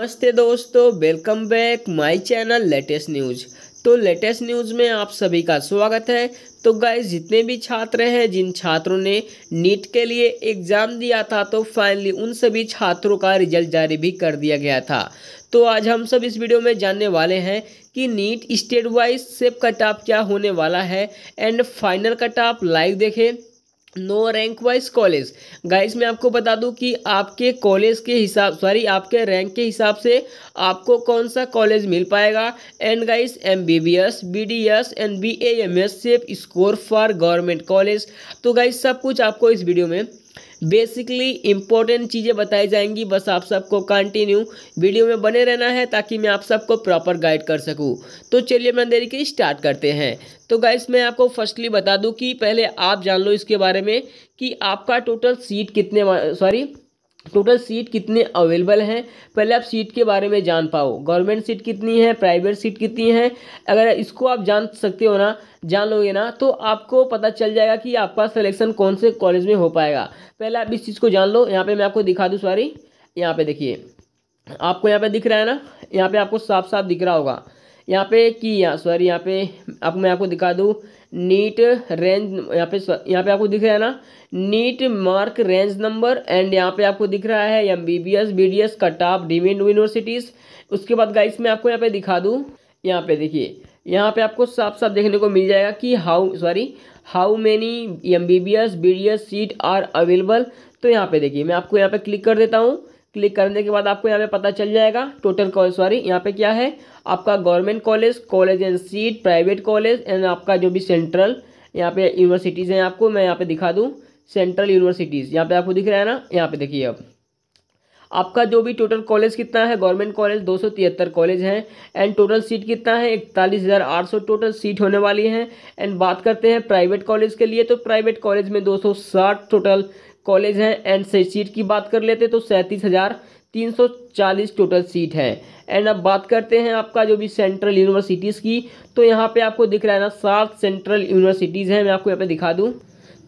नमस्ते दोस्तों welcome back my channel latest news तो लेटेस्ट न्यूज में आप सभी का स्वागत है तो गाइज जितने भी छात्र हैं जिन छात्रों ने नीट के लिए एग्ज़ाम दिया था तो फाइनली उन सभी छात्रों का रिजल्ट जारी भी कर दिया गया था तो आज हम सब इस वीडियो में जानने वाले हैं कि NEET state wise safe cut off क्या होने वाला है and final cut off live देखें know rank wise college guys मैं आपको बता दूं कि आपके कॉलेज के हिसाब सॉरी आपके रैंक के हिसाब से आपको कौन सा कॉलेज मिल पाएगा and guys M B B S B D S and B M S safe score for government college तो गाइस सब कुछ आपको इस वीडियो में बेसिकली इंपॉर्टेंट चीज़ें बताई जाएंगी बस आप सबको कंटिन्यू वीडियो में बने रहना है ताकि मैं आप सबको प्रॉपर गाइड कर सकूँ तो चलिए मैं देरी के स्टार्ट करते हैं तो गाइस मैं आपको फर्स्टली बता दूँ कि पहले आप जान लो इसके बारे में कि आपका टोटल सीट कितने सॉरी टोटल सीट कितने अवेलेबल हैं पहले आप सीट के बारे में जान पाओ गवर्नमेंट सीट कितनी है प्राइवेट सीट कितनी है अगर इसको आप जान सकते हो ना जान लोगे ना तो आपको पता चल जाएगा कि आपका सिलेक्शन कौन से कॉलेज में हो पाएगा पहले आप इस चीज़ को जान लो यहाँ पे मैं आपको दिखा दूँ सॉरी यहाँ पे देखिए आपको यहाँ पे दिख रहा है ना यहाँ पे आपको साफ साफ दिख रहा होगा यहाँ पे की यहाँ सॉरी यहाँ पे अब मैं आपको दिखा दूँ नीट रेंज यहाँ पे यहाँ पे आपको दिख रहा है ना NEET mark range number and यहाँ पे आपको दिख रहा है M B B S B D S का टॉप डीमिन यूनिवर्सिटीज़ उसके बाद गाइस मैं आपको यहाँ पे दिखा दूँ यहाँ पे देखिए यहाँ पे आपको साफ साफ देखने को मिल जाएगा कि how sorry how many M B B S B D S seat are available तो यहाँ पे देखिए मैं आपको यहाँ पे क्लिक कर देता हूँ क्लिक करने के बाद आपको यहाँ पे पता चल जाएगा टोटल कॉलेज सॉरी यहाँ पे क्या है आपका government college college and seat private college and आपका जो भी सेंट्रल यहाँ पे यूनिवर्सिटीज़ हैं आपको मैं यहाँ पे दिखा दूँ सेंट्रल यूनिवर्सिटीज़ यहाँ पे आपको दिख रहा है ना यहाँ पे देखिए अब आपका जो भी टोटल कॉलेज कितना है गवर्नमेंट कॉलेज दो सौ तिहत्तर कॉलेज हैं एंड टोटल सीट कितना है इकतालीस हज़ार आठ सौ टोटल सीट होने वाली हैं एंड बात करते हैं प्राइवेट कॉलेज के लिए तो प्राइवेट कॉलेज में दो सौ साठ टोटल कॉलेज हैं एंड सीट की बात कर लेते तो सैंतीस हज़ार तीन सौ चालीस टोटल सीट है एंड अब बात करते हैं आपका जो भी सेंट्रल यूनिवर्सिटीज़ की तो यहाँ पे आपको दिख रहा है ना सात सेंट्रल यूनिवर्सिटीज़ हैं मैं आपको यहाँ पे दिखा दूँ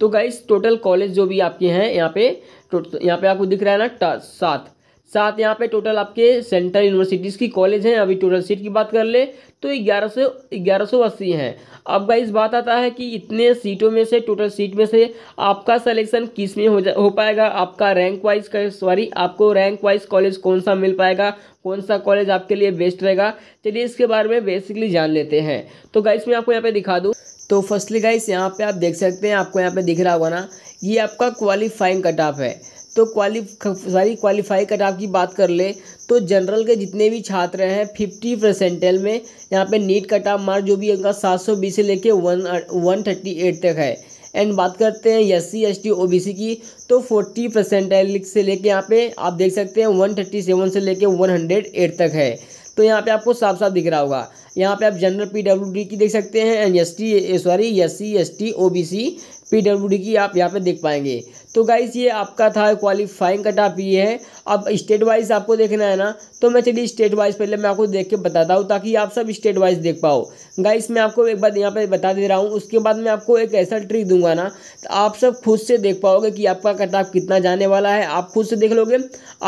तो गाइस टोटल कॉलेज जो भी आपके हैं यहाँ पे तो यहाँ पे आपको दिख रहा है ना सात साथ यहाँ पे टोटल आपके सेंट्रल यूनिवर्सिटीज़ की कॉलेज हैं अभी टोटल सीट की बात कर ले तो ग्यारह सौ ग्यारह सौ अस्सी हैं अब गाइस बात आता है कि इतने सीटों में से टोटल सीट में से आपका सिलेक्शन किस में हो जा हो पाएगा आपका रैंक वाइज सॉरी आपको रैंक वाइज कॉलेज कौन सा मिल पाएगा कौन सा कॉलेज आपके लिए बेस्ट रहेगा चलिए इसके बारे में बेसिकली जान लेते हैं तो गाइस मैं आपको यहाँ पर दिखा दूँ तो फर्स्टली गाइस यहाँ पर आप देख सकते हैं आपको यहाँ पर दिख रहा होगा ना ये आपका क्वालिफाइंग कट ऑफ है तो क्वालिफ सारी क्वालिफाई कट ऑफ की बात कर ले तो जनरल के जितने भी छात्र हैं फिफ्टी परसेंटेल में यहाँ पे नीट कट ऑफ मार्क जो भी उनका सात सौ बीस से लेके वन वन थर्टी एट तक है एंड बात करते हैं S C S T O B C की तो फोर्टी परसेंटेल से लेके यहाँ पे आप देख सकते हैं वन थर्टी सेवन से लेके वन हंड्रेड एट तक है तो यहाँ पे आपको साफ साफ दिख रहा होगा यहाँ पे आप जनरल पी डब्ल्यू डी की देख सकते हैं and S T sorry S C S T O B C PWD की आप यहाँ पे देख पाएंगे तो गाइस ये आपका था क्वालिफाइंग कट आप ये है अब स्टेट वाइज आपको देखना है ना तो मैं चलिए स्टेट वाइज पहले मैं आपको देख के बताता हूँ ताकि आप सब स्टेट वाइज देख पाओ गाइस मैं आपको एक बार यहाँ पे बता दे रहा हूँ उसके बाद मैं आपको एक ऐसा ट्रिक दूंगा ना तो आप सब खुद से देख पाओगे कि आपका कट कितना जाने वाला है आप खुद से देख लोगे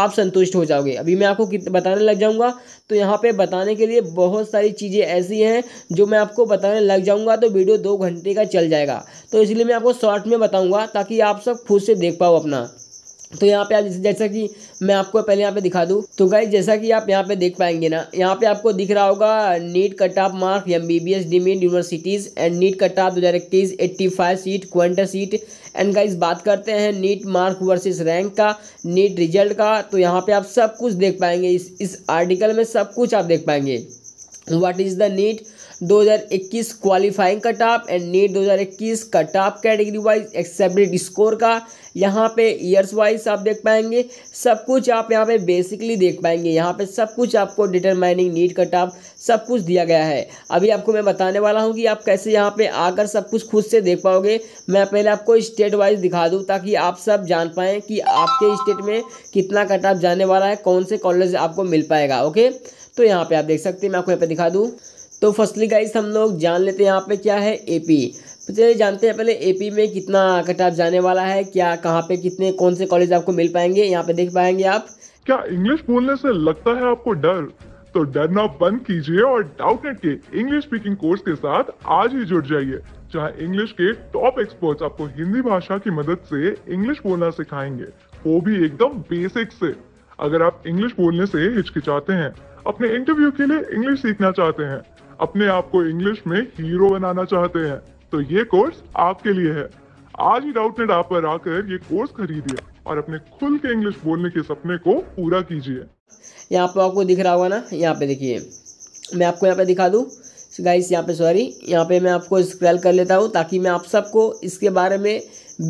आप संतुष्ट हो जाओगे अभी मैं आपको बताने लग जाऊँगा तो यहाँ पर बताने के लिए बहुत सारी चीज़ें ऐसी हैं जो मैं आपको बताने लग जाऊँगा तो वीडियो दो घंटे का चल जाएगा तो इसलिए मैं आपको शॉर्ट में बताऊंगा ताकि आप सब खुद से देख पाओ अपना तो यहाँ पे आप जैसा कि मैं आपको पहले यहाँ पे दिखा दूँ तो गाइज जैसा कि आप यहाँ पे देख पाएंगे ना यहाँ पे आपको दिख रहा होगा NEET cut off mark M B B S deemed universities and NEET cut off दो हज़ार इक्कीस eighty five seat quota seat and guys बात करते हैं नीट मार्क वर्सेस रैंक का नीट रिजल्ट का तो यहाँ पर आप सब कुछ देख पाएंगे इस इस आर्टिकल में सब कुछ आप देख पाएंगे what is the NEET 2021 qualifying cut off and NEET 2021 cut off category wise accepted score का यहाँ पे ईयर्स वाइज आप देख पाएंगे सब कुछ आप यहाँ पे बेसिकली देख पाएंगे यहाँ पे सब कुछ आपको डिटरमाइनिंग नीट कट ऑफ सब कुछ दिया गया है अभी आपको मैं बताने वाला हूँ कि आप कैसे यहाँ पे आकर सब कुछ खुद से देख पाओगे मैं पहले आपको स्टेट वाइज दिखा दूँ ताकि आप सब जान पाएँ कि आपके स्टेट में कितना कट ऑफ जाने वाला है कौन से कॉलेज आपको मिल पाएगा ओके तो यहाँ पर आप देख सकते हैं मैं आपको यहाँ पर दिखा दूँ तो फर्स्टली गाइस हम लोग जान लेते हैं यहाँ पे क्या है एपी तो चलिए जानते हैं पहले एपी में कितना कट ऑफ जाने वाला है क्या कहाँ पे कितने कौन से कॉलेज आपको मिल पाएंगे यहाँ पे देख पाएंगे आप क्या इंग्लिश बोलने से लगता है आपको डर तो डरना बंद कीजिए और डाउटनेट के इंग्लिश स्पीकिंग कोर्स के साथ आज ही जुड़ जाइए जहाँ इंग्लिश के टॉप एक्सपर्ट्स आपको हिंदी भाषा की मदद से इंग्लिश बोलना सिखाएंगे वो भी एकदम बेसिक से अगर आप इंग्लिश बोलने से हिचकिचाते हैं अपने इंटरव्यू के लिए इंग्लिश सीखना चाहते हैं अपने आप को इंग्लिश में हीरो बनाना चाहते हैं तो ये कोर्स आपके लिए है आज ही डाउटनेट ऐप पर आकर ये कोर्स खरीदिए और अपने खुल के इंग्लिश बोलने के सपने को पूरा कीजिए यहाँ पे आपको दिख रहा होगा ना यहाँ पे देखिए मैं आपको यहाँ पे दिखा दूँ गाइस यहाँ पे सॉरी यहाँ पे मैं आपको स्क्रैल कर लेता हूँ ताकि मैं आप सबको इसके बारे में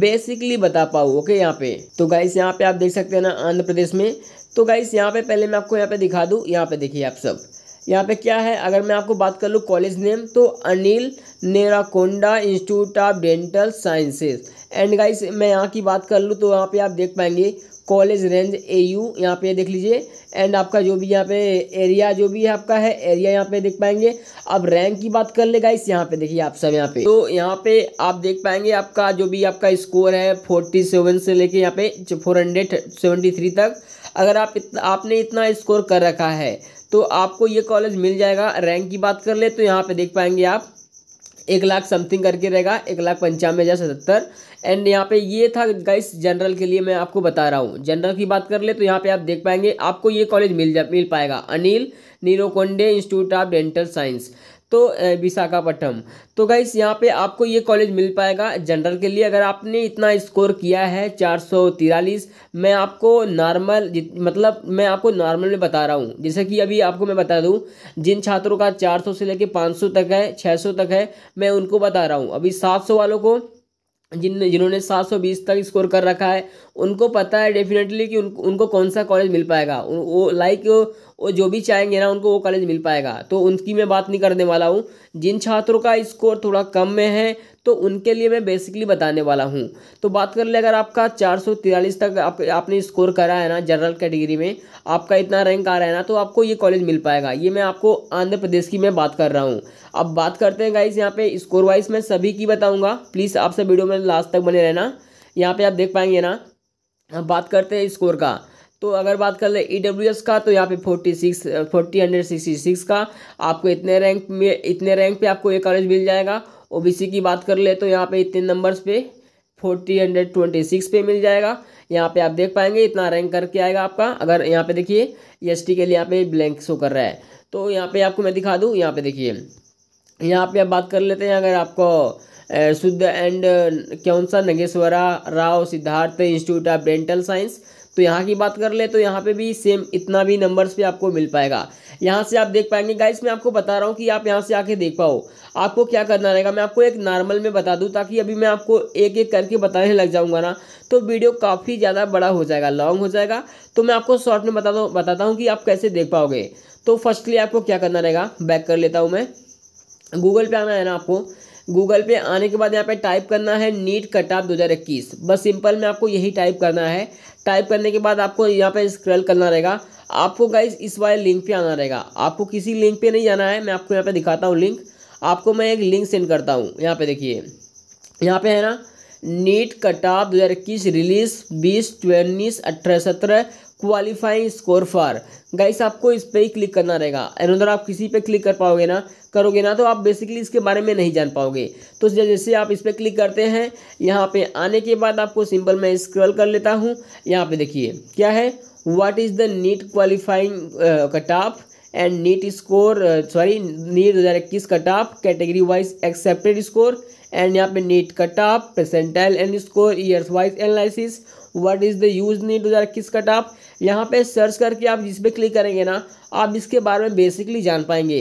बेसिकली बता पाऊँ ओके यहाँ पे तो गाइस यहाँ पे आप देख सकते हैं ना आंध्र प्रदेश में तो गाइस यहाँ पे पहले मैं आपको यहाँ पे दिखा दूँ यहाँ पे देखिए आप सब यहाँ पे क्या है अगर मैं आपको बात कर लूँ कॉलेज नेम तो Anil Neerukonda institute of dental sciences and guys मैं यहाँ की बात कर लूँ तो यहाँ पे आप देख पाएंगे कॉलेज रेंज ए यू यहाँ पे देख लीजिए एंड आपका जो भी यहाँ पे एरिया जो भी है आपका है एरिया यहाँ पे देख पाएंगे अब रैंक की बात कर ले गाइस यहाँ पे देखिए आप सब यहाँ पे तो यहाँ पे आप देख पाएंगे आपका जो भी आपका स्कोर है फोर्टी सेवन से लेके यहाँ पे फोर हंड्रेड सेवेंटी थ्री तक अगर आप इतना आपने इतना स्कोर कर रखा है तो आपको ये कॉलेज मिल जाएगा रैंक की बात कर ले तो यहाँ पे देख पाएंगे आप एक लाख समथिंग करके रहेगा एक लाख पंचानवे हज़ार सतहत्तर एंड यहाँ पे ये था गाइस जनरल के लिए मैं आपको बता रहा हूँ जनरल की बात कर ले तो यहाँ पे आप देख पाएंगे आपको ये कॉलेज मिल जा मिल पाएगा Anil Neerukonda institute of dental science तो विशाखापट्टनम तो गाइस यहाँ पे आपको ये कॉलेज मिल पाएगा जनरल के लिए अगर आपने इतना स्कोर किया है चार सौ तिरालीस मैं आपको नॉर्मल मतलब मैं आपको नॉर्मल में बता रहा हूँ जैसे कि अभी आपको मैं बता दूँ जिन छात्रों का चार सौ से लेके सौ तक है छः सौ तक है मैं उनको बता रहा हूँ अभी सात सौ वालों को जिन जिन्होंने सात सौ बीस तक स्कोर कर रखा है उनको पता है डेफिनेटली कि उन, उनको कौन सा कॉलेज मिल पाएगा वो लाइक वो जो भी चाहेंगे ना उनको वो कॉलेज मिल पाएगा तो उनकी मैं बात नहीं करने वाला हूँ जिन छात्रों का स्कोर थोड़ा कम में है तो उनके लिए मैं बेसिकली बताने वाला हूँ तो बात कर ले अगर आपका चार तक आप, आपने स्कोर करा है ना जनरल कैटेगरी में आपका इतना रैंक आ रहा है ना तो आपको ये कॉलेज मिल पाएगा ये मैं आपको आंध्र प्रदेश की मैं बात कर रहा हूँ अब बात करते हैं गाइज़ यहाँ पे स्कोर वाइज मैं सभी की बताऊँगा प्लीज़ आप सब वीडियो में लास्ट तक बने रहना यहाँ पे आप देख पाएंगे ना बात करते हैं स्कोर का तो अगर बात कर ले ई e का तो यहाँ पे forty six forty hundred sixty six का आपको इतने रैंक में इतने रैंक पे आपको ये कॉलेज मिल जाएगा ओबीसी की बात कर ले तो यहाँ पे इतने नंबर्स पे फोर्टी हंड्रेड ट्वेंटी सिक्स पे मिल जाएगा यहाँ पे आप देख पाएंगे इतना रैंक करके आएगा आपका अगर यहाँ पे देखिए एस e के लिए यहाँ पे ब्लैंक शो कर रहा है तो यहाँ पे आपको मैं दिखा दूँ यहाँ पे देखिए यहाँ पे आप बात कर लेते हैं अगर आपको शुद्ध एंड कौन सा Nageswara Rao Siddhartha institute of dental science तो यहाँ की बात कर ले तो यहाँ पे भी सेम इतना भी नंबर्स पे आपको मिल पाएगा यहाँ से आप देख पाएंगे गाइस मैं आपको बता रहा हूँ कि आप यहाँ से आके देख पाओ आपको क्या करना रहेगा मैं आपको एक नॉर्मल में बता दूँ ताकि अभी मैं आपको एक एक करके बताने लग जाऊँगा ना तो वीडियो काफ़ी ज़्यादा बड़ा हो जाएगा लॉन्ग हो जाएगा तो मैं आपको शॉर्ट में बता बताता हूँ कि आप कैसे देख पाओगे तो फर्स्टली आपको क्या करना रहेगा बैक कर लेता हूँ मैं गूगल पे आना है ना आपको गूगल पे आने के बाद यहाँ पे टाइप करना है नीट कट ऑफ दो बस सिंपल में आपको यही टाइप करना है टाइप करने के बाद आपको यहाँ पे स्क्रॉल करना रहेगा आपको गाइज इस वाले लिंक पे आना रहेगा आपको किसी लिंक पे नहीं जाना है मैं आपको यहाँ पे दिखाता हूँ लिंक आपको मैं एक लिंक सेंड करता हूँ यहाँ पर देखिए यहाँ पर है ना नीट कट ऑफ दो हज़ार इक्कीस रिलीज बीस उन्नीस अठारह सत्रह क्वालिफाइंग स्कोर फॉर गाइस आपको इस पर ही क्लिक करना रहेगा अनुदर आप किसी पे क्लिक कर पाओगे ना करोगे ना तो आप बेसिकली इसके बारे में नहीं जान पाओगे तो जैसे आप इस पर क्लिक करते हैं यहाँ पे आने के बाद आपको सिंपल मैं स्क्रॉल कर लेता हूँ यहाँ पे देखिए क्या है what is the NEET qualifying cut off and NEET score sorry NEET दो हज़ार इक्कीस cut off category wise accepted score and यहाँ पे NEET cut off percentile and score years wise analysis what is the use NEET दो हज़ार इक्कीस cut of यहाँ पे सर्च करके आप जिस पर क्लिक करेंगे ना आप इसके बारे में बेसिकली जान पाएंगे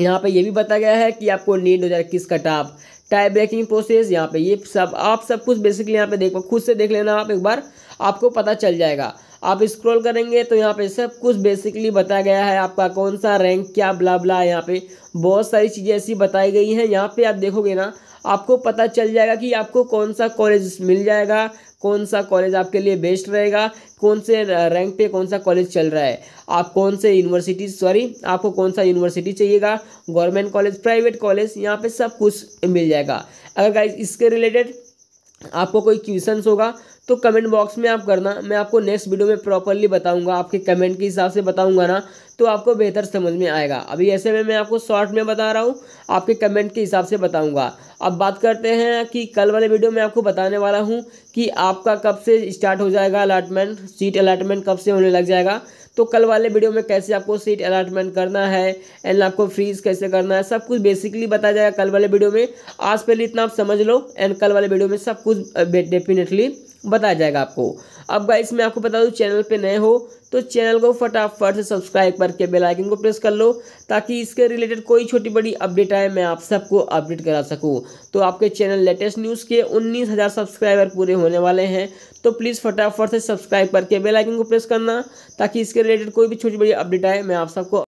यहाँ पे ये भी बताया गया है कि आपको नीट दो हज़ार इक्कीस का टॉप ब्रेकिंग प्रोसेस यहाँ पे ये सब आप सब कुछ बेसिकली यहाँ पे देख खुद से देख लेना आप एक बार आपको पता चल जाएगा आप स्क्रॉल करेंगे तो यहाँ पे सब कुछ बेसिकली बताया गया है आपका कौन सा रैंक क्या ब्ला ब्ला यहाँ पे बहुत सारी चीज़ें ऐसी बताई गई हैं यहाँ पे आप देखोगे ना आपको पता चल जाएगा कि आपको कौन सा कॉलेज मिल जाएगा कौन सा कॉलेज आपके लिए बेस्ट रहेगा कौन से रैंक पे कौन सा कॉलेज चल रहा है आप कौन से यूनिवर्सिटी सॉरी आपको कौन सा यूनिवर्सिटी चाहिएगा गवर्नमेंट कॉलेज प्राइवेट कॉलेज यहाँ पे सब कुछ मिल जाएगा अगर इसके रिलेटेड आपको कोई क्वेश्चन होगा तो कमेंट बॉक्स में आप करना मैं आपको नेक्स्ट वीडियो में प्रॉपरली बताऊंगा आपके कमेंट के हिसाब से बताऊंगा ना तो आपको बेहतर समझ में आएगा अभी ऐसे में मैं आपको शॉर्ट में बता रहा हूँ आपके कमेंट के हिसाब से बताऊँगा अब बात करते हैं कि कल वाले वीडियो में आपको बताने वाला हूँ कि आपका कब से स्टार्ट हो जाएगा अलाटमेंट सीट अलाटमेंट कब से होने लग जाएगा तो कल वाले वीडियो में कैसे आपको सीट अलाटमेंट करना है एंड आपको फ्रीज कैसे करना है सब कुछ बेसिकली बताया जाएगा कल वाले वीडियो में आज पहले इतना आप समझ लो एंड कल वाले वीडियो में सब कुछ डेफिनेटली बताया जाएगा आपको अब गाइस मैं आपको बता दूं चैनल पे नए हो तो चैनल को फटाफट से सब्सक्राइब करके बेल आइकन को प्रेस कर लो ताकि इसके रिलेटेड कोई छोटी बड़ी अपडेट आए मैं आप सबको अपडेट करा सकूं तो आपके चैनल लेटेस्ट न्यूज़ के उन्नीस हज़ार सब्सक्राइबर पूरे होने वाले हैं तो प्लीज़ फटाफट से सब्सक्राइब करके बेल आइकन को प्रेस करना ताकि इसके रिलेटेड कोई भी छोटी बड़ी अपडेट आए मैं आप सबको